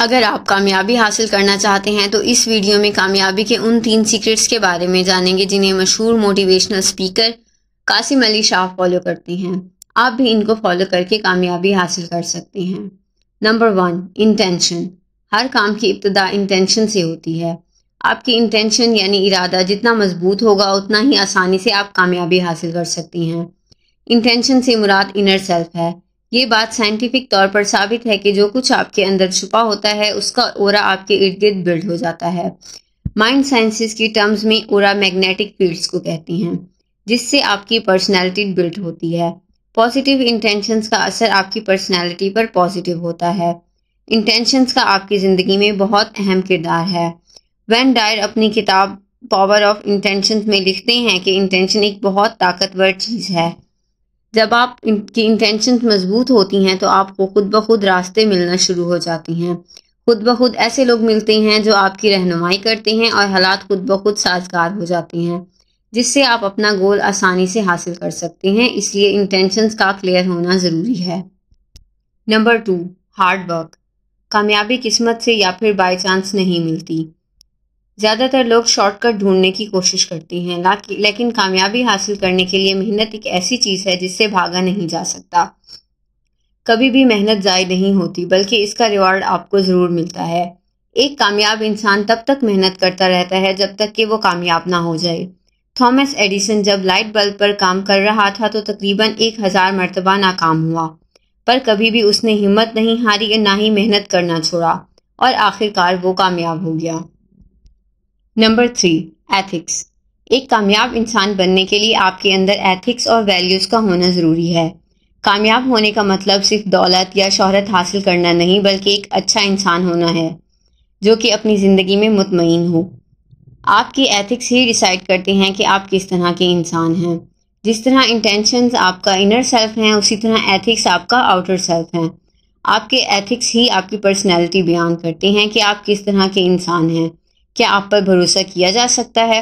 अगर आप कामयाबी हासिल करना चाहते हैं तो इस वीडियो में कामयाबी के उन तीन सीक्रेट्स के बारे में जानेंगे जिन्हें मशहूर motivational speaker Qasim Ali Shah follow करते हैं आप भी इनको फॉलो करके कामयाबी हासिल कर सकते हैं नंबर वन इंटेंशन हर काम की इब्तदा इंटेंशन से होती है आपकी इंटेंशन यानी इरादा जितना मजबूत होगा उतना ही आसानी से आप कामयाबी हासिल कर सकती हैं इंटेंशन से मुराद इनर सेल्फ है ये बात साइंटिफिक तौर पर साबित है कि जो कुछ आपके अंदर छुपा होता है उसका ओरा आपके इर्द गिर्द बिल्ड हो जाता है माइंड साइंसिस की टर्म्स में ओरा मैग्नेटिक फील्ड्स को कहती हैं जिससे आपकी पर्सनैलिटी बिल्ड होती है पॉजिटिव इंटेंशंस का असर आपकी पर्सनैलिटी पर पॉजिटिव होता है इंटेंशंस का आपकी ज़िंदगी में बहुत अहम किरदार है वैन डायर अपनी किताब पावर ऑफ इंटेंशन में लिखते हैं कि इंटेंशन एक बहुत ताकतवर चीज़ है जब आप इनकी इंटेंशन मजबूत होती हैं तो आपको खुद ब खुद रास्ते मिलना शुरू हो जाती हैं खुद ब खुद ऐसे लोग मिलते हैं जो आपकी रहनुमाई करते हैं और हालात खुद ब खुद साजगार हो जाते हैं जिससे आप अपना गोल आसानी से हासिल कर सकते हैं इसलिए इंटेंशन का क्लियर होना ज़रूरी है नंबर टू हार्ड वर्क कामयाबी किस्मत से या फिर बाई चांस नहीं मिलती ज़्यादातर लोग शॉर्टकट ढूंढने की कोशिश करती हैं लेकिन कामयाबी हासिल करने के लिए मेहनत एक ऐसी चीज़ है जिससे भागा नहीं जा सकता कभी भी मेहनत ज़ाय नहीं होती बल्कि इसका रिवॉर्ड आपको ज़रूर मिलता है एक कामयाब इंसान तब तक मेहनत करता रहता है जब तक कि वो कामयाब ना हो जाए थॉमस एडिसन जब लाइट बल्ब पर काम कर रहा था तो तकरीबन एक हज़ार मरतबा नाकाम हुआ पर कभी भी उसने हिम्मत नहीं हारी ना ही मेहनत करना छोड़ा और आखिरकार वो कामयाब हो गया नंबर थ्री एथिक्स एक कामयाब इंसान बनने के लिए आपके अंदर एथिक्स और वैल्यूज़ का होना ज़रूरी है कामयाब होने का मतलब सिर्फ दौलत या शोहरत हासिल करना नहीं बल्कि एक अच्छा इंसान होना है जो कि अपनी ज़िंदगी में मुतमिन हो आपकी एथिक्स ही डिसाइड करते हैं कि आप किस तरह के इंसान हैं जिस तरह इंटेंशन आपका इनर सेल्फ हैं उसी तरह एथिक्स आपका आउटर सेल्फ हैं आपके एथिक्स ही आपकी पर्सनैलिटी बयान करते हैं कि आप किस तरह के इंसान हैं क्या आप पर भरोसा किया जा सकता है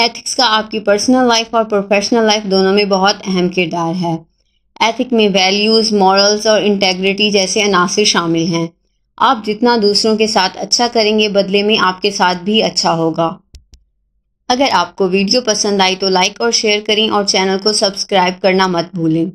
एथिक्स का आपकी पर्सनल लाइफ और प्रोफेशनल लाइफ दोनों में बहुत अहम किरदार है एथिक में वैल्यूज़ मॉरल्स और इंटेग्रिटी जैसे अनासर शामिल हैं आप जितना दूसरों के साथ अच्छा करेंगे बदले में आपके साथ भी अच्छा होगा अगर आपको वीडियो पसंद आई तो लाइक और शेयर करें और चैनल को सब्सक्राइब करना मत भूलें